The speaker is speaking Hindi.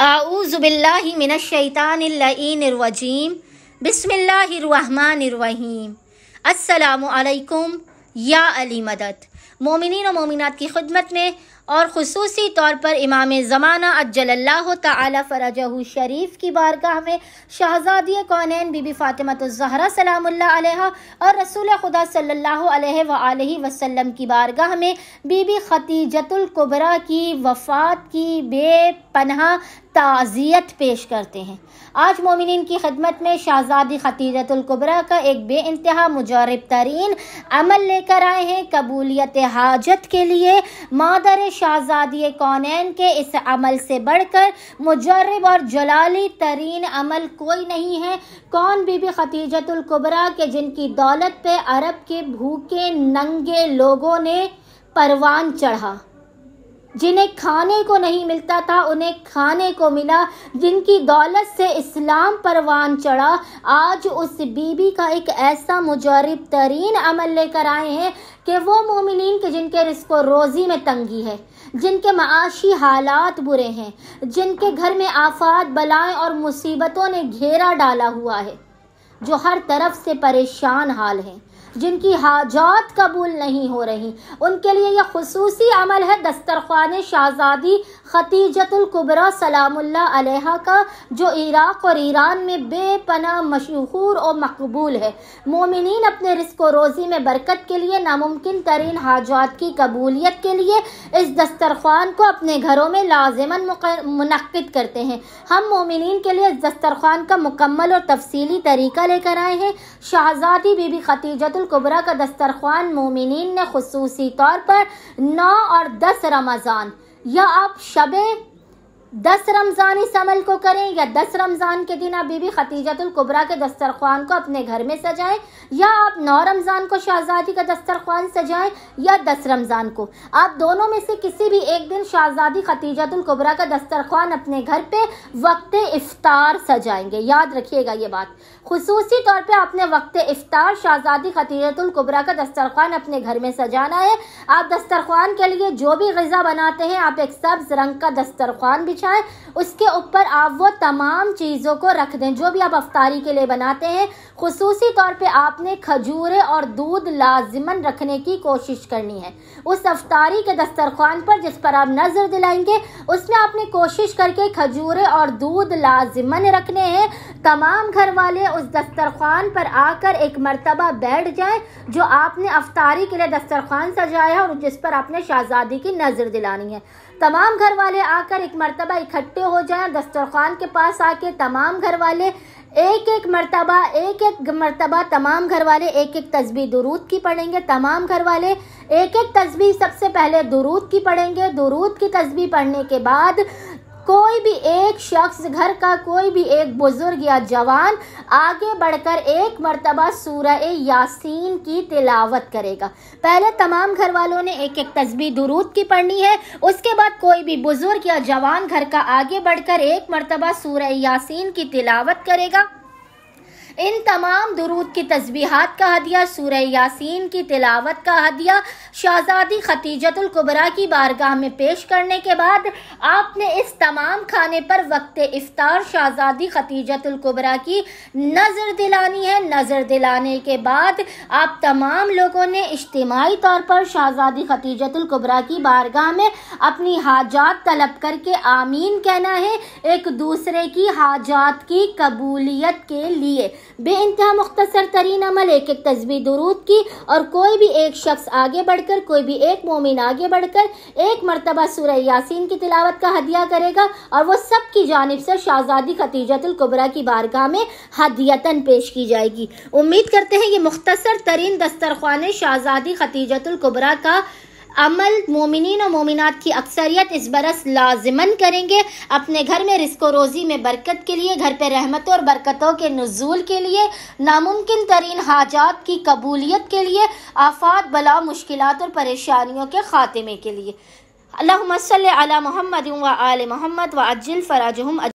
أعوذ بالله من الشيطان اللعين الرجيم بسم الله الرحمن الرحيم السلام عليكم يا علي مدد मोमिन और मोमिनत की खदमत में और खसूसी तौर पर इमाम ज़माना अज्जल्ला ताली शरीफ की बारगाह में शहजादी कौन बीबी फातिमा जहरा सलाम्ल और रसूल खुदा सल्ला वसम की बारगाह में बीबी ख़तीजतुल्कुबरा की वफ़ात की बेपनहा ताज़ियत पेश करते हैं आज मोमिन की खदमत में शहजादी ख़तीजतुल्कुबरा का एक बे इंतहा मुजरब तरीन अमल लेकर आए हैं कबूलियत हजरत हाजत के लिए मादर शाहजादी कौनैन के इस अमल से बढ़कर मुजरब और जलाली तरीन अमल कोई नहीं है कौन बीबी खतीजतुल्कुबरा के जिनकी दौलत पे अरब के भूखे नंगे लोगों ने परवान चढ़ा जिन्हें खाने को नहीं मिलता था उन्हें खाने को मिला जिनकी दौलत से इस्लाम परवान चढ़ा आज उस बीबी का एक ऐसा मुजरब तरीन अमल लेकर आए हैं कि वो मोमिन के जिनके रिस्को रोज़ी में तंगी है जिनके माशी हालात बुरे हैं जिनके घर में आफात बलाएं और मुसीबतों ने घेरा डाला हुआ है जो हर तरफ से परेशान हाल हैं जिनकी हाजात कबूल नहीं हो रही उनके लिए यह खसूसी अमल है दस्तरखान शाहजादी खतीजतुल्कुबरा सलामुल्ला का जो इराक और ईरान में बेपना मशहूर और मकबूल है मोमिन अपने रिस्क रोज़ी में बरकत के लिए नामुमकिन तरीन हाजात की कबूलीत के लिए इस दस्तरखान को अपने घरों में लाजमन मनद करते हैं हम मोमिन के लिए इस दस्तरखान का मुकम्मल और तफसली तरीका लेकर आए हैं शाहजादी बीबी खतीजत कुबरा का दस्तरखान मोमिन ने खसूसी तौर पर नौ और दस रमज़ान या आप शबे दस रमजानी समल को करें या दस रमजान के दिन आप बीबी खतीजतुल कुबरा के दस्तरखान को अपने घर में सजाएं या आप नौ रमजान को शाहजादी का दस्तरखान सजाएं या दस रमजान को आप दोनों में से किसी भी एक दिन शाहजादी खतीजतुल कुबरा का दस्तरखान अपने घर पे वक्त इफ्तार सजाएंगे याद रखिएगा ये बात खसूसी तौर पर आपने वक्त इफ्तार शाहजादी खतीजतुल कुबरा का दस्तरखान अपने घर में सजाना है आप दस्तरखान के लिए जो भी गज़ा बनाते हैं आप एक सब्ज रंग का दस्तरखान भी निशान उसके ऊपर आप वो तमाम चीज़ों को रख दें जो भी आप अफ्तारी के लिए बनाते हैं खसूस तौर पे आपने खजूरें और दूध लाजमन रखने की कोशिश करनी है उस अफ्तारी के दस्तरखान पर जिस पर आप नज़र दिलाएंगे उसमें आपने कोशिश करके खजूरें और दूध लाजमन रखने हैं तमाम घर वाले उस दस्तरखान पर आकर एक मरतबा बैठ जाए जो आपने अफ्तारी के लिए दस्तरखान सजाया और जिस पर आपने शाहजादी की नज़र दिलानी है तमाम घर वाले आकर एक मरतबा इकट्ठे हो जाए दस्तरखान के पास आके तमाम घर वाले एक एक मरतबा एक एक मरतबा तमाम घर वाले एक एक तस्वीर दुरूद की पढ़ेंगे तमाम घर वाले एक एक तस्वीर सबसे पहले दुरूद की पढ़ेंगे दुरूद की तस्वीर पढ़ने के बाद कोई भी एक शख्स घर का कोई भी एक बुजुर्ग या जवान आगे बढ़कर एक मरतबा सूरह यासीन की तिलावत करेगा पहले तमाम घर वालों ने एक एक तस्बी दुरूद की पढ़नी है उसके बाद कोई भी बुजुर्ग या जवान घर का आगे बढ़कर एक मरतबा सूरह यासीन की तिलावत करेगा इन तमाम दुरूद की तस्बीहात का हदिया सूर यासीन की तिलावत का हदिया शाहजादी खतीजतुल कुबरा की बारगाह में पेश करने के बाद आपने इस तमाम खाने पर वक्त इफ्तार शाहजादी खतीजतुल कुबरा की नज़र दिलानी है नज़र दिलाने के बाद आप तमाम लोगों ने इज्तमाही तौर पर शाहजादी खतीजतुल कुबरा की बारगाह में अपनी हाजात तलब करके आमीन कहना है एक दूसरे की हाजात की कबूलियत के लिए इंतहा मुख्तर तरीन अमल एक एक तस्वीर दरूद की और कोई भी एक शख्स आगे बढ़कर कोई भी एक मोमिन आगे बढ़कर एक मरतबा सूर यासीन की तिलावत का हदिया करेगा और वह सब की जानब से शाहजादी खतीजतुल्कुबरा की बारगाह में हदियतन पेश की जाएगी उम्मीद करते हैं ये मुख्तर तरीन दस्तरखान शाहजादी खतीजतुल्कुबरा का अमल मोमिन और मोमिनत की अक्सरियत इस बरस लाजमन करेंगे अपने घर में रिस्को रोज़ी में बरकत के लिए घर पर रहमतों और बरकतों के नजूल के लिए नामुमकिन तरीन हाजात की कबूलियत के लिए आफात बला मुश्किल और परेशानियों के ख़ात्मे के लिए अल्लाम अला मोहम्मद व आल मोहम्मद व अज्जिल फराज